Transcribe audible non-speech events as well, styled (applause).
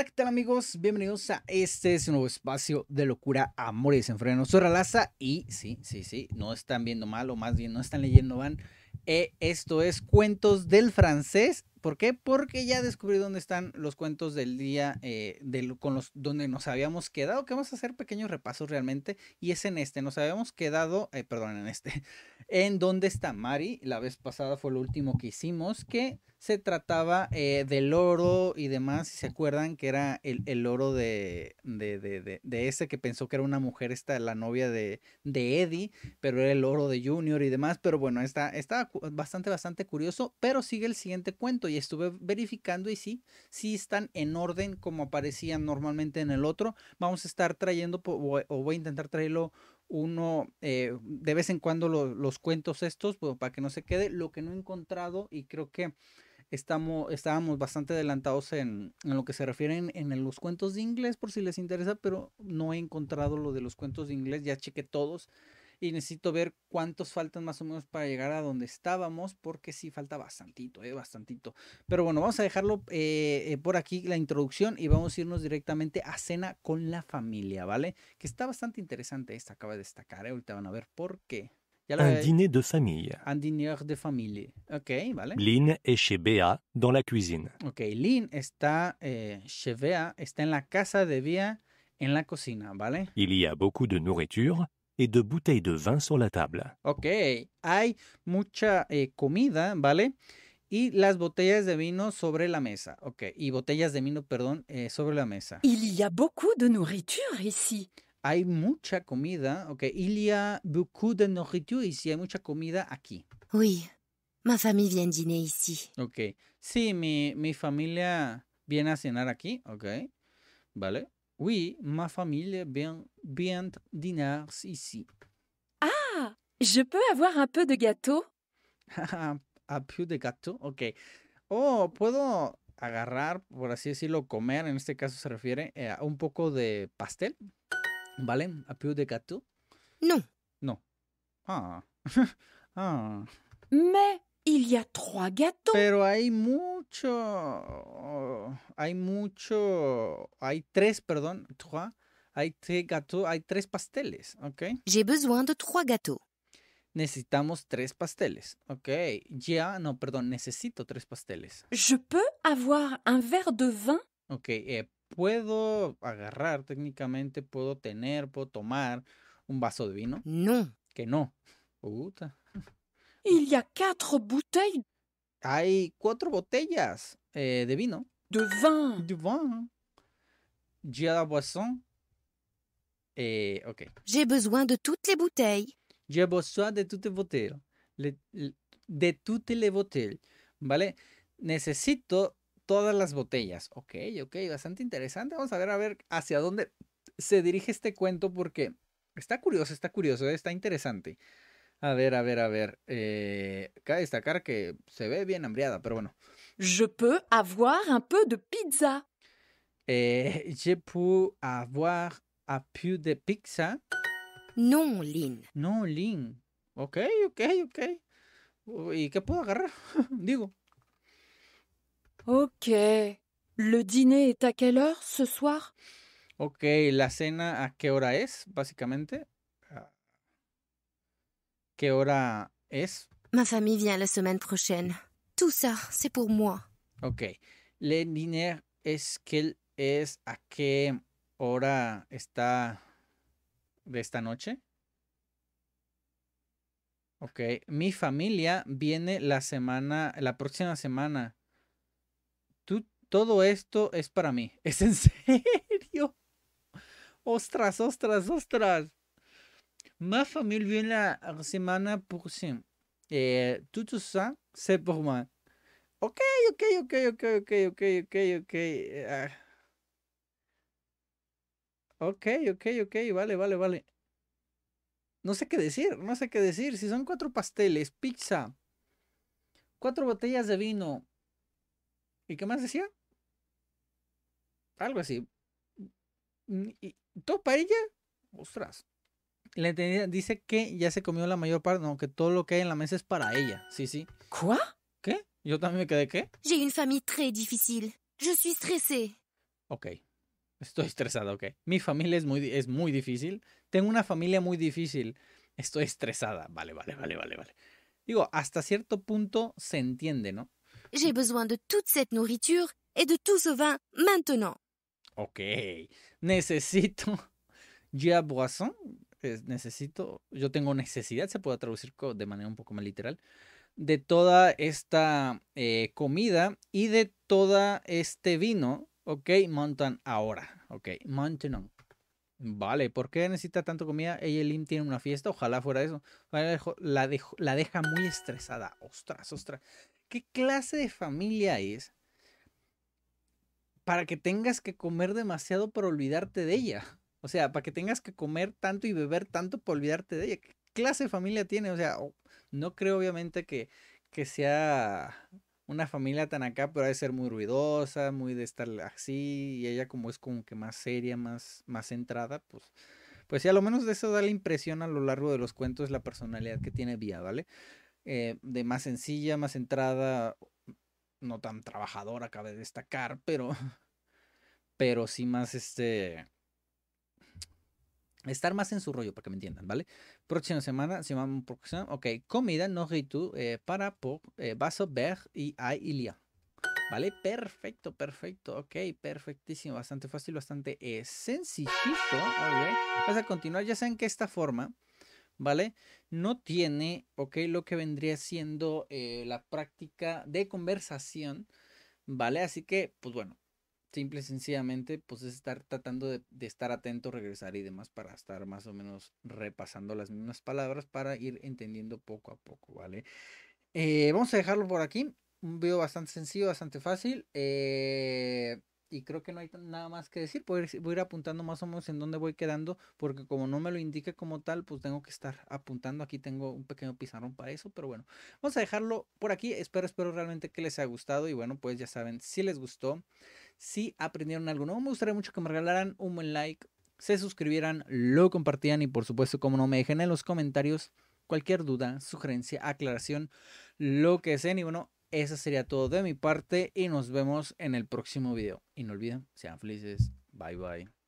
Hola, ¿qué tal amigos? Bienvenidos a este nuevo espacio de locura, amor y desenfreno. Soy Ralaza y sí, sí, sí, no están viendo mal o más bien no están leyendo van. Eh, esto es Cuentos del Francés ¿Por qué? Porque ya descubrí dónde están los cuentos del día eh, con los, donde nos habíamos quedado, que vamos a hacer pequeños repasos realmente, y es en este, nos habíamos quedado, eh, perdón, en este, (laughs) en dónde está Mari, la vez pasada fue lo último que hicimos, que se trataba eh, del oro y demás, si se acuerdan que era el, oro de, de, ese que pensó que era una mujer, esta, la novia de, Eddie, pero era el oro de Junior y demás, pero bueno, está, está bastante, bastante curioso, pero sigue el siguiente cuento y estuve verificando y sí, sí están en orden como aparecían normalmente en el otro. Vamos a estar trayendo o voy a intentar traerlo uno eh, de vez en cuando los cuentos estos para que no se quede lo que no he encontrado y creo que estamos, estábamos bastante adelantados en, lo que se refiere en, en, los cuentos de inglés por si les interesa pero no he encontrado lo de los cuentos de inglés ya chequé todos y necesito ver cuántos faltan más o menos para llegar a donde estábamos, porque sí falta bastantito, eh, bastantito. Pero bueno, vamos a dejarlo eh, eh, por aquí la introducción y vamos a irnos directamente a cena con la familia, ¿vale? Que está bastante interesante esta, acaba de destacar, ¿eh? ahorita van a ver por qué. Un dîner de famille. Un dîner de famille. Ok, vale. Lynn est chez Bea dans la cuisine. Ok, Lynn está eh, chez Bea, está en la casa de Bea en la cocina, vale. Il y a beaucoup de nourriture y de bouteilles de vin sur la table. Ok, hay mucha eh, comida, ¿vale? y las botellas de vino sobre la mesa. Ok, y botellas de vino, perdón, eh, sobre la mesa. Il y a beaucoup de nourriture ici. Hay mucha comida, ok. Il y a beaucoup de nourriture ici. Hay mucha comida aquí. Oui, ma famille vient dîner ici. Ok, sí, mi, mi familia viene a cenar aquí, ok. Vale. Oui, ma famille vient bien dîner ici. Ah Je peux avoir un peu de gâteau (laughs) Un peu de gâteau Ok. Oh, puedo agarrar, por así decirlo, comer, en este caso se refiere eh, un poco de pastel. ¿Vale? Un peu de gâteau. Non. Non. Ah. (laughs) ah. Mais a Pero hay mucho. Hay mucho. Hay tres, perdón, Hay tres gâteaux, hay tres pasteles, ¿ok? J'ai besoin de trois gâteaux. Necesitamos tres pasteles, ¿ok? Ya, no, perdón, necesito tres pasteles. Je peux avoir un verre de vin? Ok, eh, puedo agarrar técnicamente, puedo tener, puedo tomar un vaso de vino. No. Que no. Puta. Il y a Hay cuatro botellas eh, de vino. De vin. De vin. J'ai la boisson. Eh, ok. J'ai besoin de toutes les bouteilles. J'ai besoin de toutes les botellas de toutes les ¿Vale? Necesito todas las botellas. Ok, ok, bastante interesante. Vamos a ver a ver hacia dónde se dirige este cuento porque está curioso, está curioso, ¿eh? está interesante. A ver, a ver, a ver. Eh, cabe destacar que se ve bien hambriada, pero bueno. Je peux avoir un peu de pizza. Eh, (laughs) je peux avoir un peu de pizza. Non, Lynn. Non, Lynn. Ok, ok, ok. ¿Y qué puedo agarrar? (laughs) Digo. Ok. ¿Le dîner est à quelle heure ce soir? Ok, ¿la cena a qué hora es, básicamente? qué hora es? Ma familia viene la semana prochaine. Tout ça, c'est pour moi. Ok. Le dinero es que es a qué hora está de esta noche. Ok. Mi familia viene la semana, la próxima semana. Tú, todo esto es para mí. (laughs) ¿Es en serio? Ostras, ostras, ostras. Ma familia viene la semana por Eh, ¿Tú sabes? por más. Ok, ok, ok, ok, ok, ok, ok, ok. Eh, ah. ok, ok, ok, vale, vale, vale. No sé qué decir, no sé qué decir. Si son cuatro pasteles, pizza, cuatro botellas de vino. ¿Y qué más decía? Algo así. Mm, ¿Y todo para ella? Ostras. Le dice que ya se comió la mayor parte, no, que todo lo que hay en la mesa es para ella. Sí, sí. ¿Qué? ¿Qué? Yo también me quedé qué? J'ai une famille très difficile. Je suis stressée. Ok. Estoy estresada, ok. Mi familia es muy, es muy difícil. Tengo una familia muy difícil. Estoy estresada. Vale, vale, vale, vale, vale. Digo, hasta cierto punto se entiende, ¿no? J'ai besoin de toute cette nourriture et de tout ce vin maintenant. Ok. Necesito. (laughs) Ya boisson necesito, yo tengo necesidad, se puede traducir de manera un poco más literal, de toda esta eh, comida y de todo este vino, ok, mountain ahora, ok, montan. Vale, ¿por qué necesita tanto comida? Ella Lim tiene una fiesta, ojalá fuera eso. La, la deja muy estresada. Ostras, ostras. ¿Qué clase de familia es para que tengas que comer demasiado para olvidarte de ella? O sea, para que tengas que comer tanto y beber tanto para olvidarte de ella. ¿Qué clase de familia tiene? O sea, no creo obviamente que, que sea una familia tan acá, pero ha de ser muy ruidosa, muy de estar así, y ella como es como que más seria, más, más centrada, pues, pues sí, a lo menos de eso da la impresión a lo largo de los cuentos la personalidad que tiene Vía, ¿vale? Eh, de más sencilla, más centrada, no tan trabajadora, cabe destacar, pero, pero sí más este Estar más en su rollo, para que me entiendan, ¿vale? Próxima semana, semana próxima, ok. Comida, no ritu, eh, para, por, eh, vaso, ver y a ilia. ¿Vale? Perfecto, perfecto, ok, perfectísimo, bastante fácil, bastante eh, sencillito, ok. Vas a continuar, ya saben que esta forma, ¿vale? No tiene, ok, lo que vendría siendo la práctica de conversación, ¿vale? Así que, pues bueno, simple sencillamente, pues es estar tratando de, estar atento, regresar y demás para estar más o menos repasando las mismas palabras para ir entendiendo poco a poco, ¿vale? Eh, vamos a dejarlo por aquí. Un video bastante sencillo, bastante fácil. Eh, y creo que no hay nada más que decir. Voy a, ir, voy apuntando más o menos en dónde voy quedando, porque como no me lo indique como tal, pues tengo que estar apuntando. Aquí tengo un pequeño pizarrón para eso, pero bueno, vamos a dejarlo por aquí. Espero, espero realmente que les haya gustado. Y bueno, pues ya saben, si les gustó, si aprendieron algo No me gustaría mucho que me regalaran un buen like, se suscribieran, lo compartían y por supuesto, como no, me dejen en los comentarios cualquier duda, sugerencia, aclaración, lo que sea. Y bueno, eso sería todo de mi parte y nos vemos en el próximo video. Y no olviden, sean felices. Bye bye.